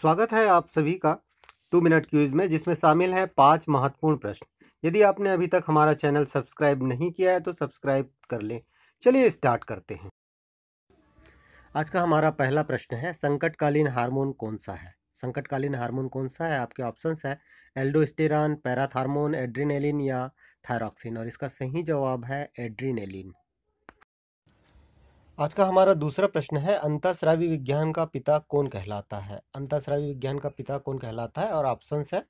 स्वागत है आप सभी का टू मिनट क्यूज में जिसमें शामिल है पांच महत्वपूर्ण प्रश्न यदि आपने अभी तक हमारा चैनल सब्सक्राइब नहीं किया है तो सब्सक्राइब कर लें चलिए स्टार्ट करते हैं आज का हमारा पहला प्रश्न है संकटकालीन हार्मोन कौन सा है संकटकालीन हार्मोन कौन सा है आपके ऑप्शन है एल्डोस्टेरान पैराथार्मोन एड्रीनेलिन या थायरॉक्सिन और इसका सही जवाब है एड्रीनेलिन आज का हमारा दूसरा प्रश्न है अंतरश्रावी विज्ञान का पिता कौन कहलाता है अंतरश्रावी विज्ञान का पिता कौन कहलाता है और ऑप्शन है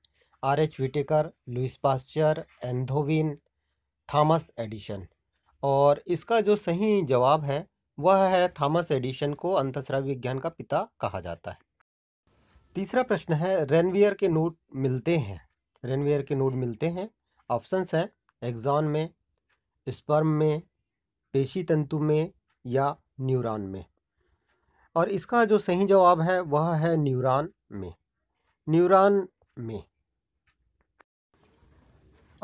R H Whittaker Louis Pasteur एंधोविन थॉमस एडिशन और इसका जो सही जवाब है वह है थॉमस एडिशन को अंतरश्रावी विज्ञान का पिता कहा जाता है तीसरा प्रश्न है रेनवियर के नोट मिलते हैं रेनवियर के नोट मिलते हैं ऑप्शंस हैं एग्जॉन में स्पर्म में पेशी तंतु में या न्यूरॉन में और इसका जो सही जवाब है वह है न्यूरॉन में न्यूरॉन में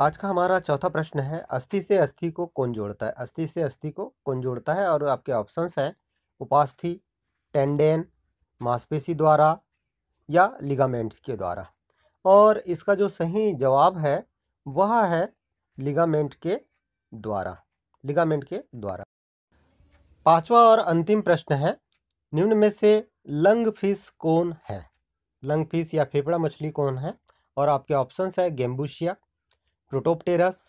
आज का हमारा चौथा प्रश्न है अस्थि से अस्थि को कौन जोड़ता है अस्थि से अस्थि को कौन जोड़ता है और आपके ऑप्शंस हैं उपास्थि टेंडेन मांसपेशी द्वारा या लिगामेंट्स के द्वारा और इसका जो सही जवाब है वह है लिगामेंट के द्वारा लिगामेंट के द्वारा पांचवा और अंतिम प्रश्न है निम्न में से लंग फिश कौन है लंग फिश या फेफड़ा मछली कौन है और आपके ऑप्शंस है गेम्बुशिया प्रोटोपटेरस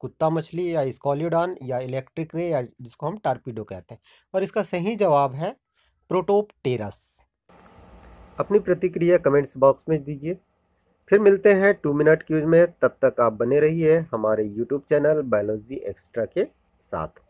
कुत्ता मछली या स्कॉलियोडान या इलेक्ट्रिक रे या जिसको हम टारपीडो कहते हैं और इसका सही जवाब है प्रोटोपटेरस अपनी प्रतिक्रिया कमेंट्स बॉक्स में दीजिए फिर मिलते हैं टू मिनट क्यूज में तब तक आप बने रहिए हमारे यूट्यूब चैनल बायोलॉजी एक्स्ट्रा के साथ